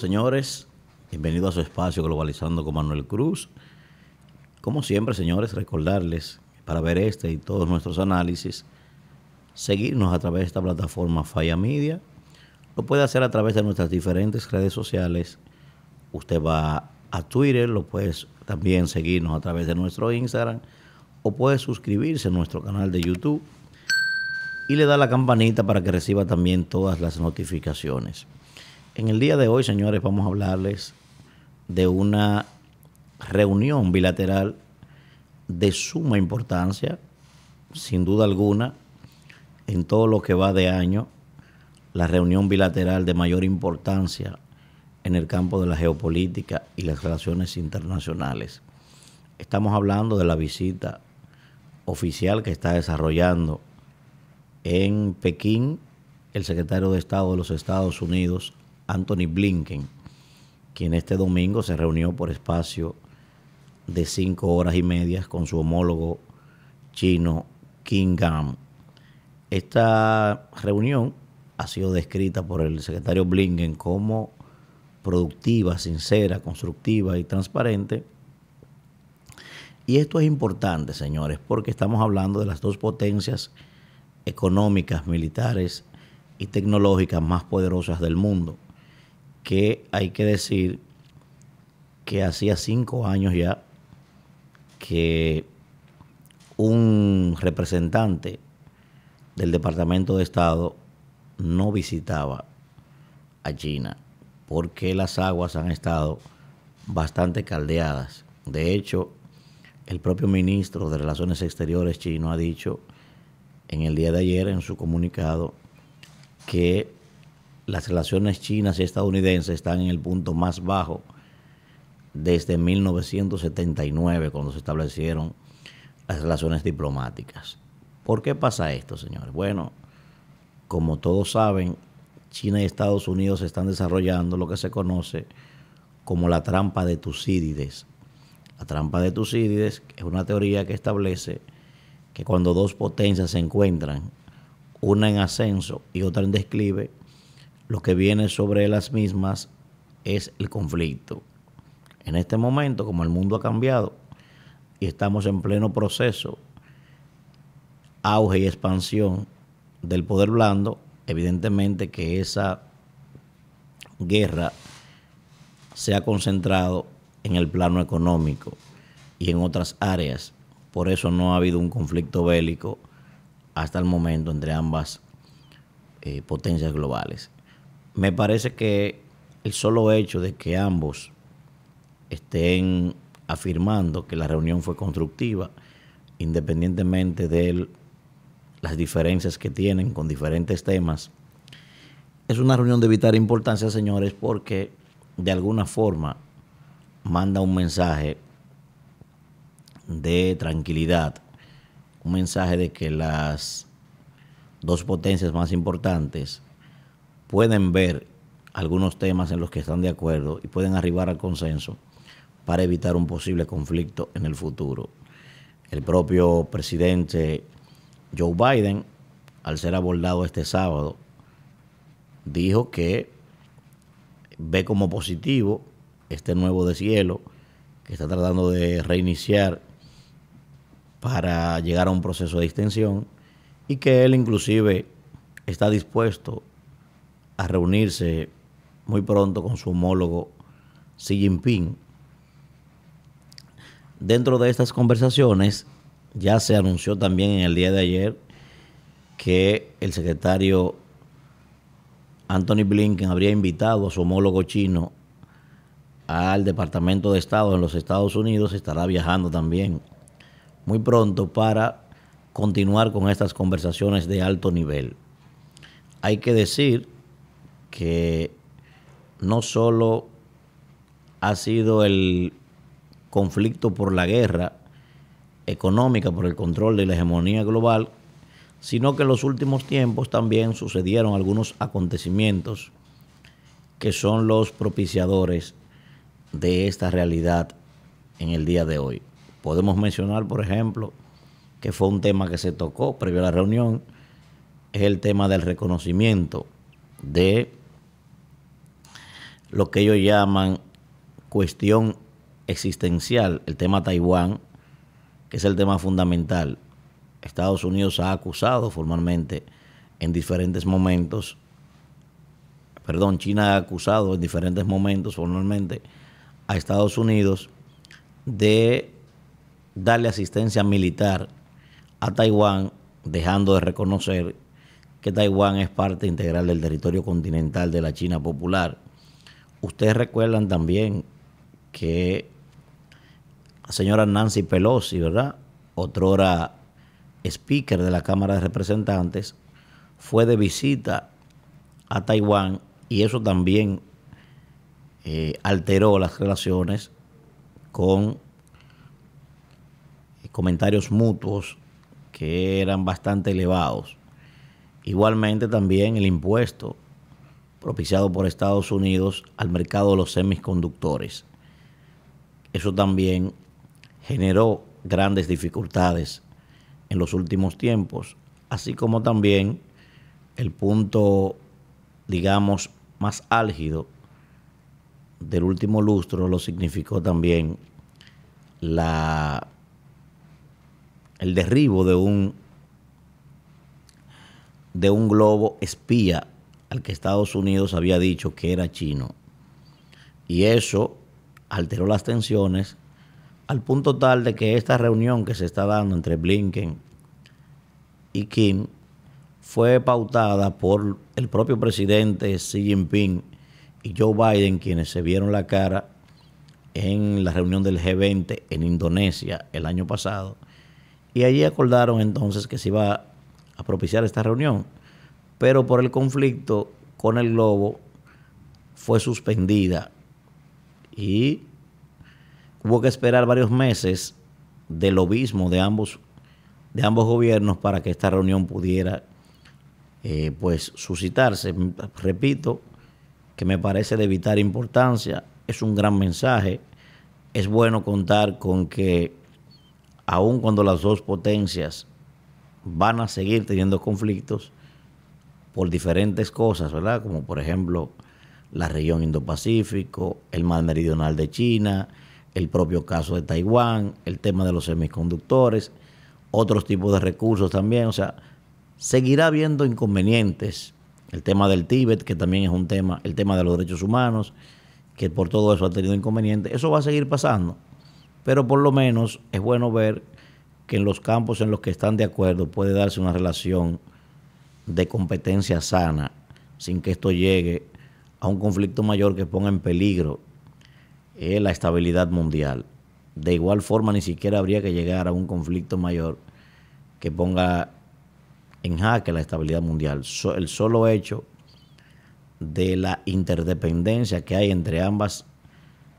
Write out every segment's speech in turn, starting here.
señores. Bienvenidos a su espacio Globalizando con Manuel Cruz. Como siempre, señores, recordarles para ver este y todos nuestros análisis, seguirnos a través de esta plataforma Falla Media. Lo puede hacer a través de nuestras diferentes redes sociales. Usted va a Twitter, lo puede también seguirnos a través de nuestro Instagram o puede suscribirse a nuestro canal de YouTube y le da la campanita para que reciba también todas las notificaciones. En el día de hoy, señores, vamos a hablarles de una reunión bilateral de suma importancia, sin duda alguna, en todo lo que va de año, la reunión bilateral de mayor importancia en el campo de la geopolítica y las relaciones internacionales. Estamos hablando de la visita oficial que está desarrollando en Pekín el secretario de Estado de los Estados Unidos, Anthony Blinken, quien este domingo se reunió por espacio de cinco horas y medias con su homólogo chino King Gam. Esta reunión ha sido descrita por el secretario Blinken como productiva, sincera, constructiva y transparente. Y esto es importante, señores, porque estamos hablando de las dos potencias económicas, militares y tecnológicas más poderosas del mundo que hay que decir que hacía cinco años ya que un representante del Departamento de Estado no visitaba a China porque las aguas han estado bastante caldeadas. De hecho, el propio ministro de Relaciones Exteriores chino ha dicho en el día de ayer en su comunicado que las relaciones chinas y estadounidenses están en el punto más bajo desde 1979, cuando se establecieron las relaciones diplomáticas. ¿Por qué pasa esto, señores? Bueno, como todos saben, China y Estados Unidos están desarrollando lo que se conoce como la trampa de Tucídides. La trampa de Tucídides es una teoría que establece que cuando dos potencias se encuentran, una en ascenso y otra en declive, lo que viene sobre las mismas es el conflicto. En este momento, como el mundo ha cambiado y estamos en pleno proceso, auge y expansión del poder blando, evidentemente que esa guerra se ha concentrado en el plano económico y en otras áreas. Por eso no ha habido un conflicto bélico hasta el momento entre ambas eh, potencias globales me parece que el solo hecho de que ambos estén afirmando que la reunión fue constructiva, independientemente de las diferencias que tienen con diferentes temas, es una reunión de vital importancia, señores, porque de alguna forma manda un mensaje de tranquilidad, un mensaje de que las dos potencias más importantes pueden ver algunos temas en los que están de acuerdo y pueden arribar al consenso para evitar un posible conflicto en el futuro. El propio presidente Joe Biden, al ser abordado este sábado, dijo que ve como positivo este nuevo deshielo que está tratando de reiniciar para llegar a un proceso de extensión y que él inclusive está dispuesto a reunirse muy pronto con su homólogo Xi Jinping. Dentro de estas conversaciones, ya se anunció también en el día de ayer que el secretario Anthony Blinken habría invitado a su homólogo chino al Departamento de Estado en los Estados Unidos, estará viajando también muy pronto para continuar con estas conversaciones de alto nivel. Hay que decir que no solo ha sido el conflicto por la guerra económica, por el control de la hegemonía global, sino que en los últimos tiempos también sucedieron algunos acontecimientos que son los propiciadores de esta realidad en el día de hoy. Podemos mencionar, por ejemplo, que fue un tema que se tocó previo a la reunión, es el tema del reconocimiento de lo que ellos llaman cuestión existencial, el tema Taiwán, que es el tema fundamental. Estados Unidos ha acusado formalmente en diferentes momentos, perdón, China ha acusado en diferentes momentos formalmente a Estados Unidos de darle asistencia militar a Taiwán, dejando de reconocer que Taiwán es parte integral del territorio continental de la China popular ustedes recuerdan también que la señora Nancy Pelosi, ¿verdad? Otrora speaker de la Cámara de Representantes, fue de visita a Taiwán y eso también eh, alteró las relaciones con eh, comentarios mutuos que eran bastante elevados. Igualmente también el impuesto propiciado por Estados Unidos al mercado de los semiconductores. Eso también generó grandes dificultades en los últimos tiempos, así como también el punto, digamos, más álgido del último lustro lo significó también la, el derribo de un, de un globo espía al que Estados Unidos había dicho que era chino. Y eso alteró las tensiones al punto tal de que esta reunión que se está dando entre Blinken y Kim fue pautada por el propio presidente Xi Jinping y Joe Biden, quienes se vieron la cara en la reunión del G20 en Indonesia el año pasado. Y allí acordaron entonces que se iba a propiciar esta reunión pero por el conflicto con el globo fue suspendida y hubo que esperar varios meses del obismo de ambos, de ambos gobiernos para que esta reunión pudiera eh, pues suscitarse. Repito, que me parece de vital importancia, es un gran mensaje, es bueno contar con que aun cuando las dos potencias van a seguir teniendo conflictos, por diferentes cosas, ¿verdad? Como por ejemplo la región Indo-Pacífico, el mar meridional de China, el propio caso de Taiwán, el tema de los semiconductores, otros tipos de recursos también. O sea, seguirá habiendo inconvenientes. El tema del Tíbet, que también es un tema, el tema de los derechos humanos, que por todo eso ha tenido inconvenientes. Eso va a seguir pasando. Pero por lo menos es bueno ver que en los campos en los que están de acuerdo puede darse una relación de competencia sana, sin que esto llegue a un conflicto mayor que ponga en peligro eh, la estabilidad mundial. De igual forma, ni siquiera habría que llegar a un conflicto mayor que ponga en jaque la estabilidad mundial. el solo hecho de la interdependencia que hay entre ambas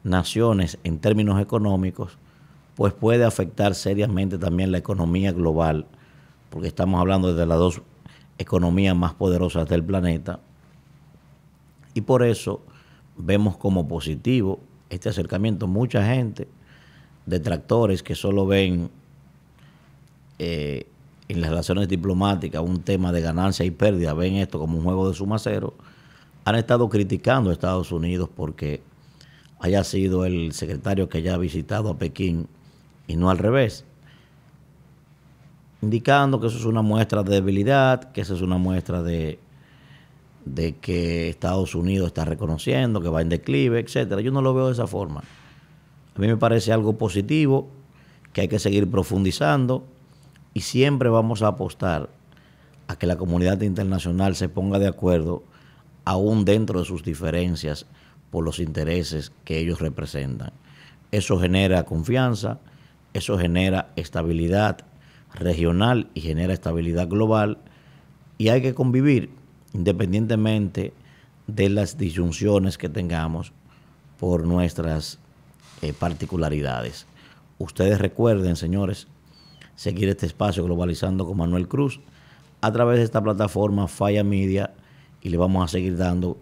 naciones en términos económicos, pues puede afectar seriamente también la economía global, porque estamos hablando desde las dos economías más poderosas del planeta. Y por eso vemos como positivo este acercamiento. Mucha gente, detractores que solo ven eh, en las relaciones diplomáticas un tema de ganancia y pérdida, ven esto como un juego de suma cero, han estado criticando a Estados Unidos porque haya sido el secretario que haya visitado a Pekín y no al revés indicando que eso es una muestra de debilidad, que eso es una muestra de, que Estados Unidos está reconociendo que va en declive, etcétera. Yo no lo veo de esa forma. A mí me parece algo positivo que hay que seguir profundizando y siempre vamos a apostar a que la comunidad internacional se ponga de acuerdo aún dentro de sus diferencias por los intereses que ellos representan. Eso genera confianza, eso genera estabilidad regional y genera estabilidad global y hay que convivir independientemente de las disyunciones que tengamos por nuestras eh, particularidades. Ustedes recuerden, señores, seguir este espacio globalizando con Manuel Cruz a través de esta plataforma Falla Media y le vamos a seguir dando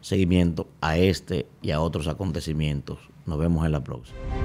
seguimiento a este y a otros acontecimientos. Nos vemos en la próxima.